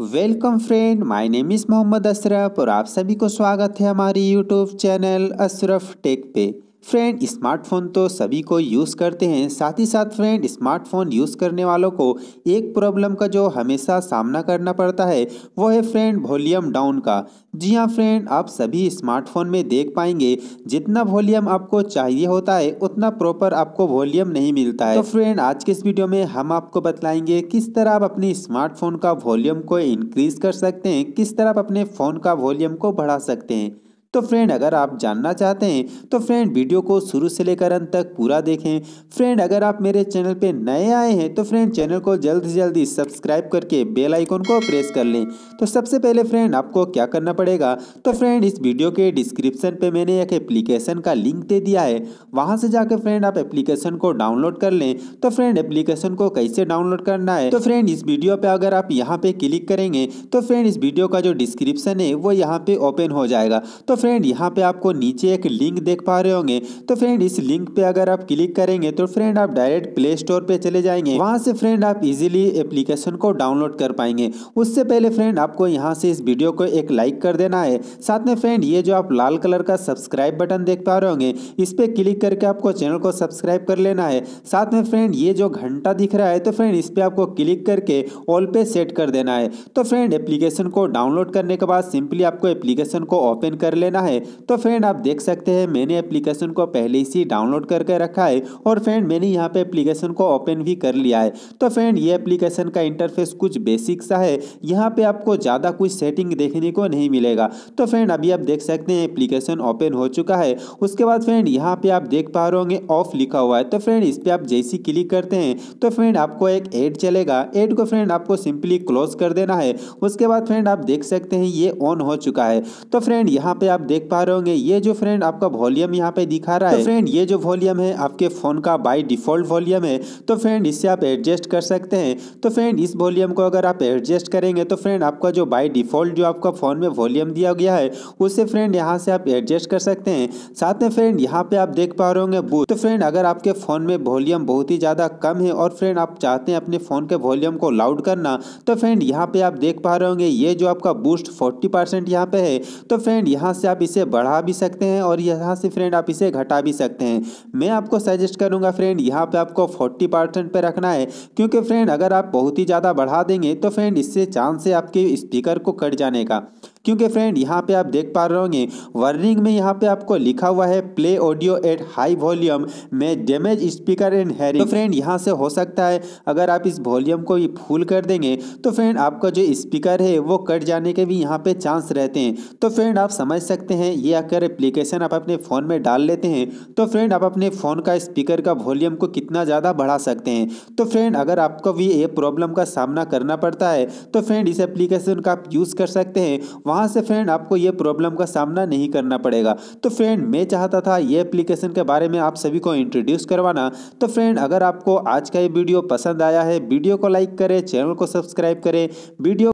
welcome friend my name is Mohammad Ashraf और आप सभी को स्वागत है हमारी यूट्यूब चैनल अशरफ टेक पे फ्रेंड स्मार्टफोन तो सभी को यूज़ करते हैं साथ ही साथ फ्रेंड स्मार्टफोन यूज़ करने वालों को एक प्रॉब्लम का जो हमेशा सामना करना पड़ता है वो है फ्रेंड वॉल्यूम डाउन का जी हाँ फ्रेंड आप सभी स्मार्टफोन में देख पाएंगे जितना वॉल्यूम आपको चाहिए होता है उतना प्रॉपर आपको वॉल्यूम नहीं मिलता है तो फ्रेंड आज के इस वीडियो में हम आपको बतलाएंगे किस तरह आप अपने स्मार्टफोन का वॉल्यूम को इंक्रीज़ कर सकते हैं किस तरह आप अपने फ़ोन का वॉल्यूम को बढ़ा सकते हैं तो फ्रेंड अगर आप जानना चाहते हैं तो फ्रेंड वीडियो को शुरू से लेकर अंत तक पूरा देखें फ्रेंड अगर आप मेरे चैनल पर नए आए हैं तो फ्रेंड चैनल को जल्द से जल्दी सब्सक्राइब करके बेल आइकन को प्रेस कर लें तो सबसे पहले फ्रेंड आपको क्या करना पड़ेगा तो फ्रेंड इस वीडियो के डिस्क्रिप्शन पर मैंने एक एप्लीकेशन का लिंक दे दिया है वहां से जाकर फ्रेंड आप एप्लीकेशन को डाउनलोड कर लें तो फ्रेंड एप्लीकेशन को कैसे डाउनलोड करना है तो फ्रेंड इस वीडियो पर अगर आप यहाँ पर क्लिक करेंगे तो फ्रेंड इस वीडियो का जो डिस्क्रिप्शन है वो यहाँ पर ओपन हो जाएगा तो फ्रेंड तो यहाँ पे आपको नीचे एक लिंक देख पा रहे होंगे तो फ्रेंड इस लिंक पे अगर आप क्लिक करेंगे तो फ्रेंड आप डायरेक्ट प्ले स्टोर पे चले जाएंगे वहां से फ्रेंड आप इजीली एप्लीकेशन को डाउनलोड कर पाएंगे उससे पहले फ्रेंड आपको यहाँ से इस वीडियो को एक लाइक कर देना है साथ में फ्रेंड ये जो आप लाल कलर का सब्सक्राइब बटन देख पा रहे होंगे इस पे क्लिक करके आपको चैनल को सब्सक्राइब कर लेना है साथ में फ्रेंड ये जो घंटा दिख रहा है तो फ्रेंड इस पे आपको क्लिक करके ऑल पे सेट कर देना है तो फ्रेंड एप्लीकेशन को डाउनलोड करने के बाद सिंपली आपको एप्लीकेशन को ओपन कर ले लेना है तो फ्रेंड आप देख सकते हैं मैंने एप्लीकेशन को पहले से डाउनलोड करके रखा है और फ्रेंड मैंने यहाँ पे एप्लीकेशन को ओपन भी कर लिया है तो फ्रेंड ये एप्लीकेशन का इंटरफेस कुछ बेसिक सा है यहाँ पे आपको ज़्यादा कुछ सेटिंग देखने को नहीं मिलेगा तो फ्रेंड अभी आप देख सकते हैं एप्लीकेशन ओपन हो चुका है उसके बाद फ्रेंड यहाँ पे आप देख पा रहे होंगे ऑफ लिखा हुआ है तो फ्रेंड इस पर आप जैसी क्लिक करते हैं तो फ्रेंड आपको एक एड चलेगा एड को फ्रेंड आपको सिंपली क्लोज कर देना है उसके बाद फ्रेंड आप देख सकते हैं ये ऑन हो चुका है तो फ्रेंड यहाँ पे आप देख पा रहे होंगे ये जो फ्रेंड आपका वॉल्यूम यहाँ पे दिखा रहा तो है तो फ्रेंड ये जो वॉल्यूम है आपके फोन का बाय डिफॉल्ट वॉल्यूम है तो फ्रेंड इससे आप एडजस्ट कर सकते हैं तो फ्रेंड इस वॉल्यूम को अगर आप एडजस्ट करेंगे तो फ्रेंड आपका जो बाय डिफॉल्ट जो आपका फोन में वॉल्यूम दिया गया है उससे फ्रेंड यहाँ से आप एडजस्ट कर सकते हैं साथ में फ्रेंड यहाँ पे आप देख पा रहे होंगे तो फ्रेंड अगर आपके फोन में वॉल्यूम बहुत ही ज्यादा कम है और फ्रेंड आप चाहते हैं अपने फोन के वॉल्यूम को लाउड करना तो फ्रेंड यहाँ पे आप देख पा रहे होंगे ये जो आपका बूस्ट फोर्टी परसेंट यहाँ पे है तो फ्रेंड यहाँ से से आप इसे बढ़ा भी सकते हैं और यहाँ से फ्रेंड आप इसे घटा भी सकते हैं मैं आपको सजेस्ट करूँगा फ्रेंड यहाँ पर आपको फोर्टी परसेंट पर रखना है क्योंकि फ्रेंड अगर आप बहुत ही ज़्यादा बढ़ा देंगे तो फ्रेंड इससे चांस है आपके स्पीकर को कट जाने का क्योंकि फ्रेंड यहाँ पे आप देख पा रहे होंगे वर्निंग में यहाँ पे आपको लिखा हुआ है play audio at high volume में डैमेज स्पीकर एंड हेरिंग तो फ्रेंड यहाँ से हो सकता है अगर आप इस वॉल्यूम को फुल कर देंगे तो फ्रेंड आपका जो स्पीकर है वो कट जाने के भी यहाँ पे चांस रहते हैं तो फ्रेंड आप समझ सकते हैं ये अगर एप्लीकेशन आप अपने फ़ोन में डाल लेते हैं तो फ्रेंड आप अपने फ़ोन का स्पीकर का वॉल्यूम को कितना ज़्यादा बढ़ा सकते हैं तो फ्रेंड अगर आपको भी ये प्रॉब्लम का सामना करना पड़ता है तो फ्रेंड इस एप्लीकेशन का आप यूज़ कर सकते हैं वहाँ वहाँ से फ्रेंड आपको ये प्रॉब्लम का सामना नहीं करना पड़ेगा तो फ्रेंड मैं चाहता था ये एप्लीकेशन के बारे में आप सभी को इंट्रोड्यूस करवाना तो फ्रेंड अगर आपको आज का ये वीडियो पसंद आया है वीडियो को लाइक करें चैनल को सब्सक्राइब करें वीडियो